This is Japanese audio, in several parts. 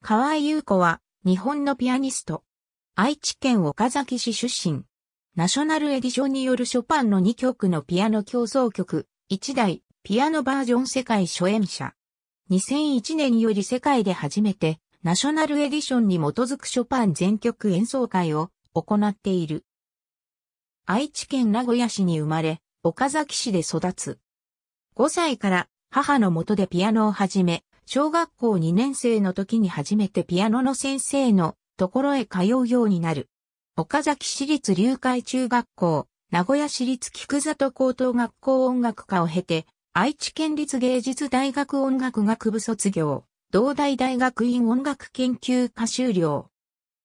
河合優子は、日本のピアニスト。愛知県岡崎市出身。ナショナルエディションによるショパンの2曲のピアノ競争曲、1台、ピアノバージョン世界初演者。2001年より世界で初めて、ナショナルエディションに基づくショパン全曲演奏会を行っている。愛知県名古屋市に生まれ、岡崎市で育つ。5歳から母のもとでピアノを始め、小学校2年生の時に初めてピアノの先生のところへ通うようになる。岡崎市立流海中学校、名古屋市立菊里高等学校音楽科を経て、愛知県立芸術大学音楽学部卒業、同大大学院音楽研究科修了。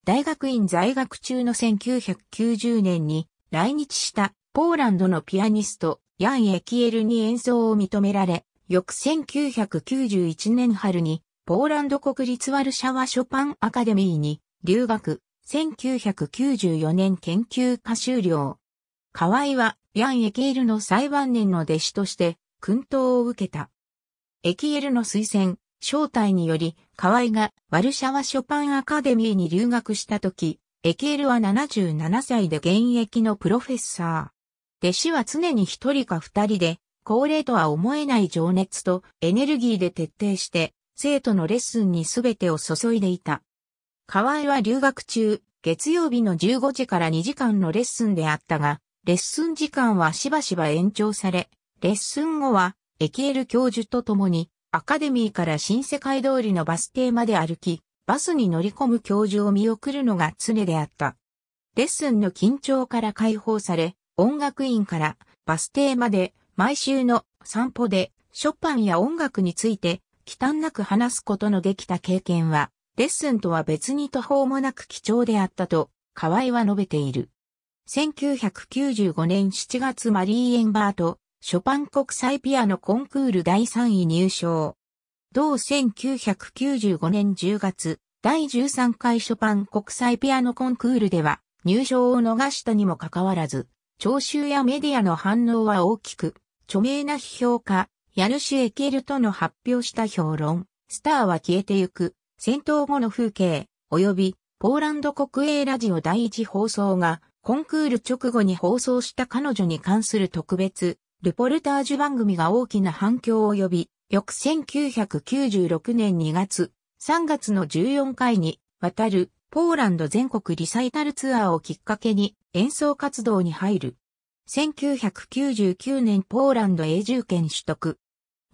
大学院在学中の1990年に来日したポーランドのピアニスト、ヤン・エキエルに演奏を認められ、翌1991年春に、ポーランド国立ワルシャワショパンアカデミーに留学、1994年研究科修了。河合は、ヤン・エキエルの最晩年の弟子として、訓導を受けた。エキエルの推薦、招待により、河合がワルシャワショパンアカデミーに留学した時、エキエルは77歳で現役のプロフェッサー。弟子は常に一人か二人で、高齢とは思えない情熱とエネルギーで徹底して、生徒のレッスンに全てを注いでいた。河合は留学中、月曜日の15時から2時間のレッスンであったが、レッスン時間はしばしば延長され、レッスン後は、エキエル教授と共に、アカデミーから新世界通りのバス停まで歩き、バスに乗り込む教授を見送るのが常であった。レッスンの緊張から解放され、音楽院からバス停まで毎週の散歩でショパンや音楽について忌憚なく話すことのできた経験は、レッスンとは別に途方もなく貴重であったと、河合は述べている。1995年7月マリー・エンバート、ショパン国際ピアノコンクール第3位入賞。同1995年10月、第13回ショパン国際ピアノコンクールでは入賞を逃したにもかかわらず、聴衆やメディアの反応は大きく、著名な批評家、ヤヌシエケルとの発表した評論、スターは消えてゆく、戦闘後の風景、及び、ポーランド国営ラジオ第一放送が、コンクール直後に放送した彼女に関する特別、ルポルタージュ番組が大きな反響を呼び、翌1996年2月、3月の14回に、わたる、ポーランド全国リサイタルツアーをきっかけに演奏活動に入る。1999年ポーランド永住権取得。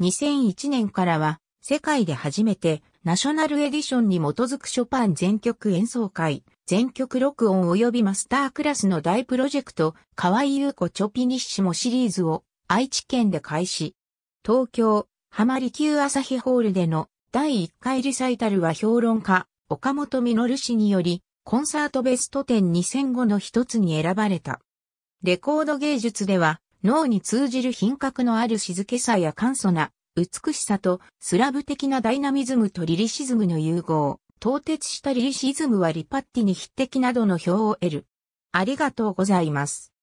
2001年からは世界で初めてナショナルエディションに基づくショパン全曲演奏会、全曲録音及びマスタークラスの大プロジェクト、河合優子チョピニッシモシリーズを愛知県で開始。東京、浜離宮朝日ホールでの第1回リサイタルは評論家、岡本実氏により、コンサートベスト10 2005の一つに選ばれた。レコード芸術では、脳に通じる品格のある静けさや簡素な美しさとスラブ的なダイナミズムとリリシズムの融合、凍結したリリシズムはリパッティに匹敵などの票を得る。ありがとうございます。